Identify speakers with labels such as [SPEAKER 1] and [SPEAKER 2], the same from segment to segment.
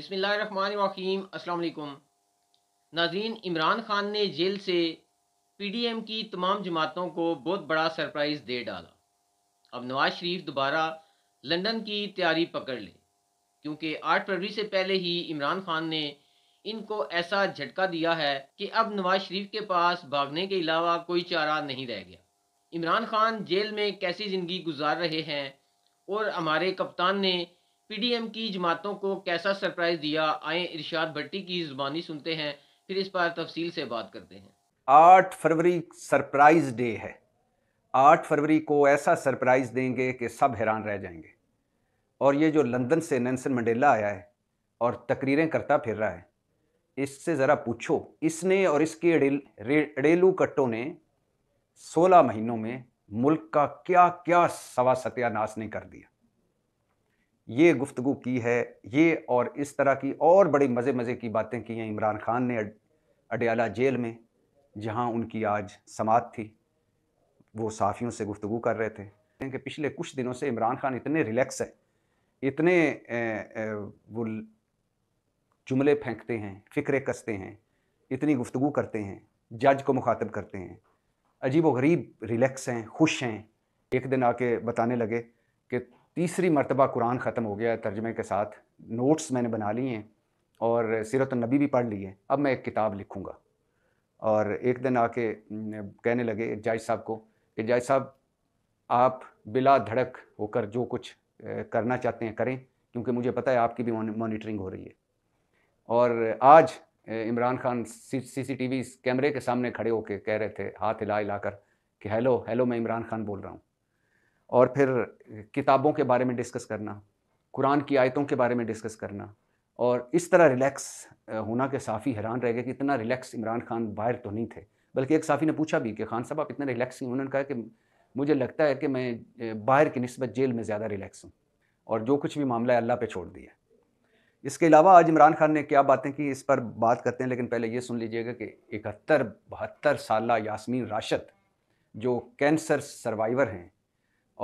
[SPEAKER 1] बिसमीम अस्सलाम नाजीन इमरान खान ने जेल से पीडीएम की तमाम जमातों को बहुत बड़ा सरप्राइज़ दे डाला अब नवाज शरीफ दोबारा लंदन की तैयारी पकड़ ले क्योंकि आठ फरवरी से पहले ही इमरान खान ने इनको ऐसा झटका दिया है कि अब नवाज शरीफ के पास भागने के अलावा कोई चारा नहीं रह गया इमरान खान जेल में कैसी ज़िंदगी गुजार रहे हैं और हमारे कप्तान ने पीडीएम की जमातों को कैसा सरप्राइज दिया आए इरशाद भट्टी की जुबानी सुनते हैं फिर इस बार तफसील से बात करते हैं
[SPEAKER 2] आठ फरवरी सरप्राइज डे है आठ फरवरी को ऐसा सरप्राइज देंगे कि सब हैरान रह जाएंगे और ये जो लंदन से नैनसन मंडेला आया है और तकरीरें करता फिर रहा है इससे ज़रा पूछो इसने और इसके अड़ेलू कट्टों ने सोलह महीनों में मुल्क का क्या क्या सवा सत्यानाश नहीं कर दिया ये गुफ्तु की है ये और इस तरह की और बड़ी मज़े मज़े की बातें की हैं इमरान खान ने अडयाला जेल में जहाँ उनकी आज समात थी वो साफ़ियों से गुफ्तु कर रहे थे कि पिछले कुछ दिनों से इमरान खान इतने रिलैक्स हैं इतने वो जुमले फेंकते हैं फ़िक्रे कसते हैं इतनी गुफ्तु करते हैं जज को मुखातब करते हैं अजीब व गरीब रिलैक्स हैं खुश हैं एक दिन आके बताने लगे कि तीसरी मरतबा कुरान ख़त्म हो गया तर्जमे के साथ नोट्स मैंने बना लिए हैं और सीरत नबी भी पढ़ ली है अब मैं एक किताब लिखूँगा और एक दिन आके कहने लगे जायज साहब को कि जायज साहब आप बिला धड़क होकर जो कुछ करना चाहते हैं करें क्योंकि मुझे पता है आपकी भी मॉनिटरिंग हो रही है और आज इमरान खान सीसीटीवी कैमरे के सामने खड़े होकर कह रहे थे हाथ हिला हिला कर कि हेलो हेलो मैं इमरान खान बोल रहा हूँ और फिर किताबों के बारे में डिस्कस करना कुरान की आयतों के बारे में डिस्कस करना और इस तरह रिलैक्स होना के साफ़ी हैरान रह गए कि इतना रिलैक्स इमरान खान बाहर तो नहीं थे बल्कि एक साफ़ी ने पूछा भी कि खान साहब आप इतना रिलैक्स हैं उन्होंने कहा कि मुझे लगता है कि मैं बाहर की नस्बत जेल में ज़्यादा रिलैक्स हूँ और जो कुछ भी मामला है अल्लाह पे छोड़ दिया इसके अलावा आज इमरान खान ने क्या बातें की इस पर बात करते हैं लेकिन पहले ये सुन लीजिएगा कि इकहत्तर बहत्तर साल यासमीन राशद जो कैंसर सर्वाइवर हैं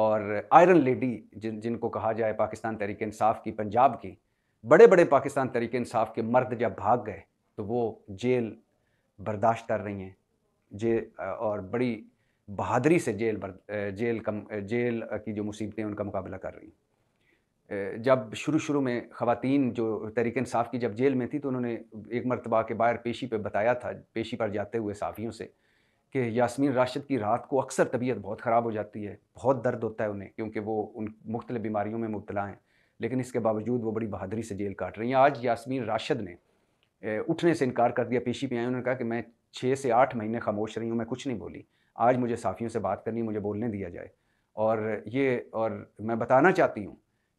[SPEAKER 2] और आयरन लेडी जिन जिनको कहा जाए पाकिस्तान तहरीक इंसाफ की पंजाब की बड़े बड़े पाकिस्तान तहरीक इंसाफ के मर्द जब भाग गए तो वो जेल बर्दाश्त कर रही हैं जे और बड़ी बहादरी से जेल बर, जेल कम जेल की जो मुसीबतें उनका मुकाबला कर रही हैं जब शुरू शुरू में ख़वान जो तहरीक इंसाफ की जब जेल में थी तो उन्होंने एक मरतबा के बाहर पेशी पे बताया था पेशी पर जाते हुए साफ़ियों से कि यासमीन राशिद की रात को अक्सर तबीयत बहुत ख़राब हो जाती है बहुत दर्द होता है उन्हें क्योंकि वो उन मुख्तलि बीमारियों में मुबतला हैं लेकिन इसके बावजूद वो बड़ी बहादुरी से जेल काट रही हैं आज यासमीन राशिद ने उठने से इनकार कर दिया पेशी पे आए उन्होंने कहा कि मैं छः से आठ महीने खामोश रही हूँ मैं कुछ नहीं बोली आज मुझे साफ़ियों से बात करनी मुझे बोलने दिया जाए और ये और मैं बताना चाहती हूँ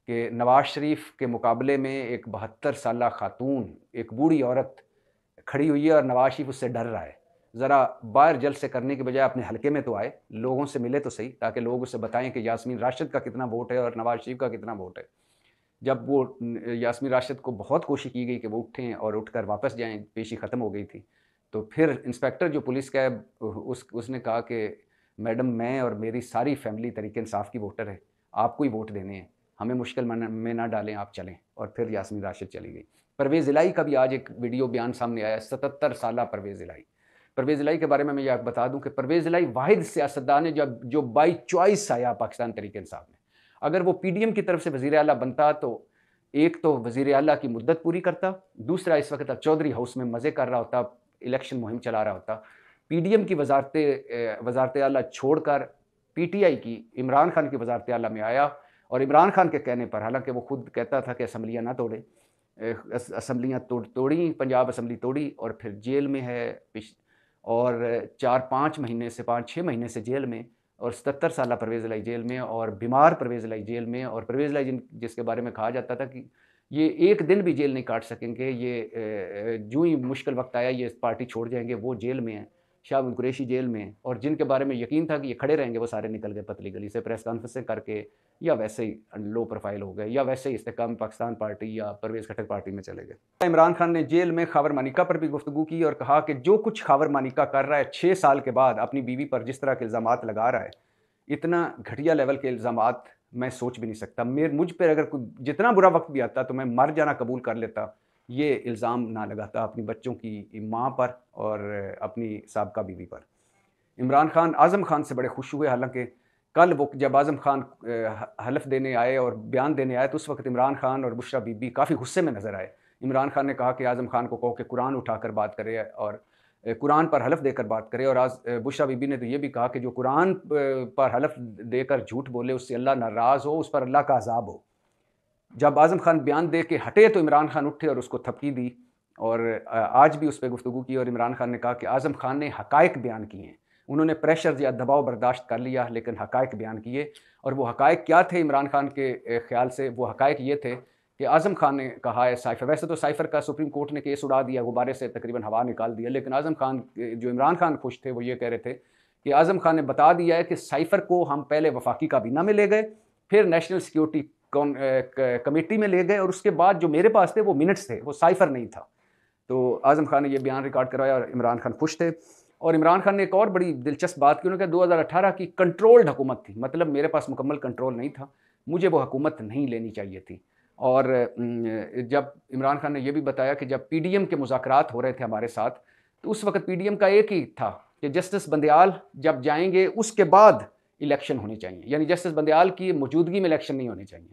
[SPEAKER 2] कि नवाज शरीफ के मुकाबले में एक बहत्तर साल खातून एक बूढ़ी औरत खड़ी हुई है और नवाज शरीफ उससे डर रहा है ज़रा बाहर जल से करने के बजाय अपने हल्के में तो आए लोगों से मिले तो सही ताकि लोग उसे बताएं कि यासमीन राशिद का कितना वोट है और नवाज शरीफ का कितना वोट है जब वो यासमीन राशिद को बहुत कोशिश की गई कि वो उठें और उठकर वापस जाएं पेशी ख़त्म हो गई थी तो फिर इंस्पेक्टर जो पुलिस का है उस उसने कहा कि मैडम मैं और मेरी सारी फैमिली तरीके इंसाफ की वोटर है आपको ही वोट देने हैं हमें मुश्किल में ना डालें आप चलें और फिर यासमीन राशिद चली गई परवेज़ इलाई का भी आज एक वीडियो बयान सामने आया सतहत्तर साल परवेज़ इलाई परवेज़ लाई के बारे में मैं ये बता दूं कि परवेज़ लाई वाहिद सियासतदान है जब जो बाई चॉइस आया पाकिस्तान तरीके इंसाफ में अगर वो पी डी एम की तरफ से वजीर अला बनता तो एक तो वज़ी अला की मुद्दत पूरी करता दूसरा इस वक्त अब चौधरी हाउस में मज़े कर रहा होता इलेक्शन मुहिम चला रहा होता पी डी एम की वजारत वजारत अला छोड़कर पी टी आई की इमरान खान की वजारत अला में आया और इमरान खान के कहने पर हालांकि वो खुद कहता था कि असम्बलियाँ ना तोड़े असम्बलियाँ तोड़ तोड़ी पंजाब असम्बली तोड़ी और फिर जेल में है और चार पाँच महीने से पाँच छः महीने से जेल में और सतर साल परवेज लाई जेल में और बीमार परवेज लाई जेल में और परवेज लाई जिन जिसके बारे में कहा जाता था कि ये एक दिन भी जेल नहीं काट सकेंगे ये जो ही मुश्किल वक्त आया ये पार्टी छोड़ जाएंगे वो जेल में है शाह कुरेशी जेल में और जिनके बारे में यकीन था कि ये खड़े रहेंगे वो सारे निकल गए पतली गली से प्रेस कॉन्फ्रेंसें करके या वैसे ही लो प्रोफाइल हो गए या वैसे ही इस्तेकाम पाकिस्तान पार्टी या परवेज़ खटक पार्टी में चले गए इमरान खान ने जेल में खावर मानिका पर भी गुफ्तु की और कहा कि जो कुछ खावर मानिका कर रहा है छः साल के बाद अपनी बीवी पर जिस तरह के इल्ज़ाम लगा रहा है इतना घटिया लेवल के इल्ज़ाम मैं सोच भी नहीं सकता मेरे मुझ पर अगर जितना बुरा वक्त भी आता तो मैं मर जाना कबूल कर लेता ये इल्ज़ाम ना लगाता अपनी बच्चों की माँ पर और अपनी सबका बीवी पर इमरान खान आज़म खान से बड़े खुश हुए हालांकि कल वो जब आज़म खान हलफ देने आए और बयान देने आए तो उस वक्त इमरान खान और बुशरा बीबी काफ़ी गुस्से में नज़र आए इमरान खान ने कहा कि आज़म खान को कहो कि कुरान उठा कर बात करे और कुरान पर हलफ देकर बात करे और आज बुशरा बीबी ने तो ये भी कहा कि जो कुरान पर हलफ देकर झूठ बोले उससे अल्लाह नाराज़ हो उस पर अल्लाह का अजाब हो जब आज़म खान बयान दे के हटे तो इमरान खान उठे और उसको थपकी दी और आज भी उस पर गुफ्तु की और इमरान खान ने कहा कि आज़म खान ने हकायक बयान किए हैं उन्होंने प्रेशर या दबाव बर्दाश्त कर लिया लेकिन हकायक बयान किए और वो हकायक क्या थे इमरान खान के ख्याल से वो हकायक ये थे कि आज़म खान ने कहा है साइफर वैसे तो साइफर का सुप्रीम कोर्ट ने केस उड़ा दिया गुब्बारे से तकरीबन हवा निकाल दिया लेकिन आज़म खान जो इमरान खान खुश थे वो ये कह रहे थे कि आज़म खान ने बता दिया है कि साइफर को हम पहले वफाकी काबीना में ले गए फिर नेशनल सिक्योरिटी कमेटी में ले गए और उसके बाद जो मेरे पास थे वो मिनट्स थे वो साइफर नहीं था तो आज़म खान ने यह बयान रिकॉर्ड करवाया और इमरान खान खुश थे और इमरान खान ने एक और बड़ी दिलचस्प बात की उन्होंने कहा 2018 की कंट्रोल्ड हुकूमत थी मतलब मेरे पास मुकम्मल कंट्रोल नहीं था मुझे वो हुकूमत नहीं लेनी चाहिए थी और जब इमरान खान ने यह भी बताया कि जब पी डी एम के मुजाकर हो रहे थे हमारे साथ तो उस वक्त पी डी एम का एक ही था कि जस्टिस बंदयाल जब जाएंगे उसके बाद इलेक्शन होने चाहिए यानी जस्टिस बंदयाल की मौजूदगी में इलेक्शन नहीं होने चाहिए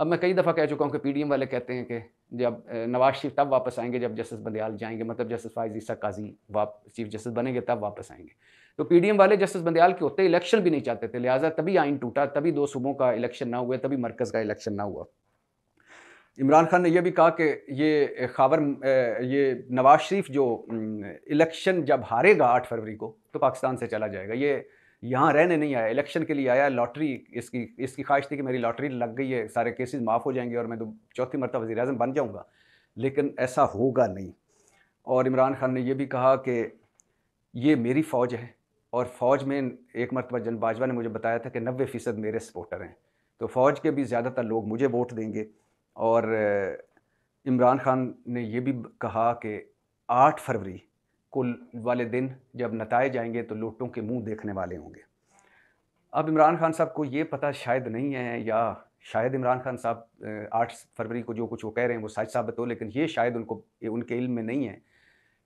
[SPEAKER 2] अब मैं कई दफ़ा कह चुका हूँ कि पीडीएम वाले कहते हैं कि जब नवाज शरीफ तब वापस आएंगे जब जस्टिस बंदयाल जाएंगे मतलब जस्टिस फाइज ईसा काजी वाप चीफ जस्टिस बनेंगे तब वापस आएंगे तो पीडीएम वाले जस्टिस बंदयाल के होते इलेक्शन भी नहीं चाहते थे लिहाजा तभी आइन टूटा तभी दो सूबों का इलेक्शन ना हुआ तभी मरकज़ का इलेक्शन ना हुआ इमरान खान ने यह भी कहा कि ये खबर ये नवाज शरीफ जो इलेक्शन जब हारेगा आठ फरवरी को तो पाकिस्तान से चला जाएगा ये यहाँ रहने नहीं आया इलेक्शन के लिए आया लॉटरी इसकी इसकी ख्वाहिश थी कि मेरी लॉटरी लग गई है सारे केसेस माफ़ हो जाएंगे और मैं चौथी मरतब वजी अजम बन जाऊँगा लेकिन ऐसा होगा नहीं और इमरान खान ने यह भी कहा कि ये मेरी फ़ौज है और फ़ौज में एक मरतबा जन बाजवा ने मुझे बताया था कि नबे फ़ीसद मेरे सपोर्टर हैं तो फ़ौज के भी ज़्यादातर लोग मुझे वोट देंगे और इमरान खान ने यह भी कहा कि आठ फरवरी को वाले दिन जब नताए जाएंगे तो लोटों के मुंह देखने वाले होंगे अब इमरान खान साहब को ये पता शायद नहीं है या शायद इमरान खान साहब आठ फरवरी को जो कुछ वो कह रहे हैं वो सच साबित हो लेकिन ये शायद उनको उनके इल्म में नहीं है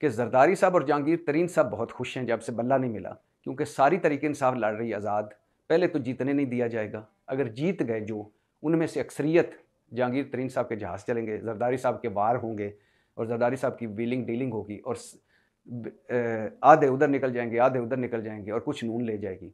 [SPEAKER 2] कि जरदारी साहब और जहांगीर तरीन साहब बहुत खुश हैं जब से बल्ला नहीं मिला क्योंकि सारी तरीके इंसाफ लड़ रही आज़ाद पहले तो जीतने नहीं दिया जाएगा अगर जीत गए जो उनमें से अक्सरियत जहांगीर तरीन साहब के जहाज़ चलेंगे जरदारी साहब के वार होंगे और जरदारी साहब की वीलिंग डीलिंग होगी और आधे उधर निकल जाएंगे आधे उधर निकल जाएंगे और कुछ नून ले जाएगी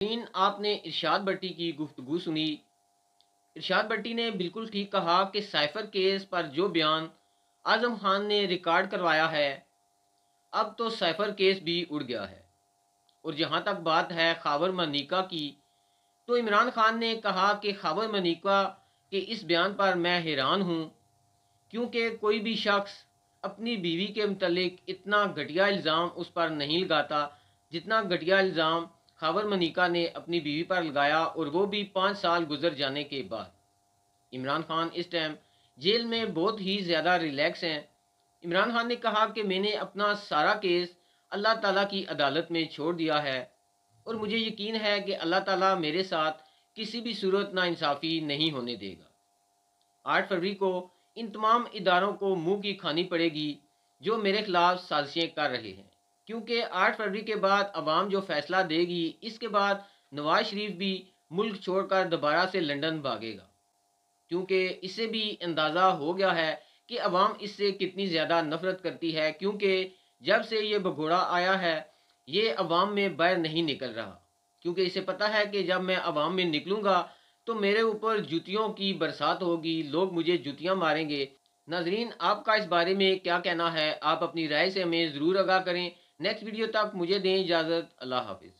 [SPEAKER 1] तीन आपने इरशाद भट्टी की गुफ्तु सुनी इरशाद भट्टी ने बिल्कुल ठीक कहा कि साइफर केस पर जो बयान आजम खान ने रिकॉर्ड करवाया है अब तो साइफर केस भी उड़ गया है और जहाँ तक बात है खावर मनीका की तो इमरान खान ने कहा कि खावर मनीका के इस बयान पर मैं हैरान हूँ क्योंकि कोई भी शख्स अपनी बीवी के मतलब इतना घटिया इल्ज़ाम उस पर नहीं लगाता जितना घटिया इल्ज़ाम खावर मनिका ने अपनी बीवी पर लगाया और वो भी पाँच साल गुजर जाने के बाद इमरान खान इस टाइम जेल में बहुत ही ज़्यादा रिलैक्स हैं इमरान खान ने कहा कि मैंने अपना सारा केस अल्लाह ताला की अदालत में छोड़ दिया है और मुझे यकीन है कि अल्लाह ताला मेरे साथ किसी भी सूरत इंसाफी नहीं होने देगा आठ फरवरी को इन तमाम इदारों को मुँह की खानी पड़ेगी जो मेरे खिलाफ साजिशें कर रहे हैं क्योंकि आठ फरवरी के बाद आवाम जो फैसला देगी इसके बाद नवाज शरीफ भी मुल्क छोड़कर दोबारा से लंदन भागेगा क्योंकि इससे भी अंदाज़ा हो गया है कि अवाम इससे कितनी ज़्यादा नफरत करती है क्योंकि जब से ये भगोड़ा आया है ये अवाम में बैर नहीं निकल रहा क्योंकि इसे पता है कि जब मैं अवाम में निकलूँगा तो मेरे ऊपर जुतियों की बरसात होगी लोग मुझे जुतियाँ मारेंगे नाजरीन आपका इस बारे में क्या कहना है आप अपनी राय से हमें ज़रूर आगा करें नेक्स्ट वीडियो तक मुझे दें इजाज़त अल्लाह हाफिज़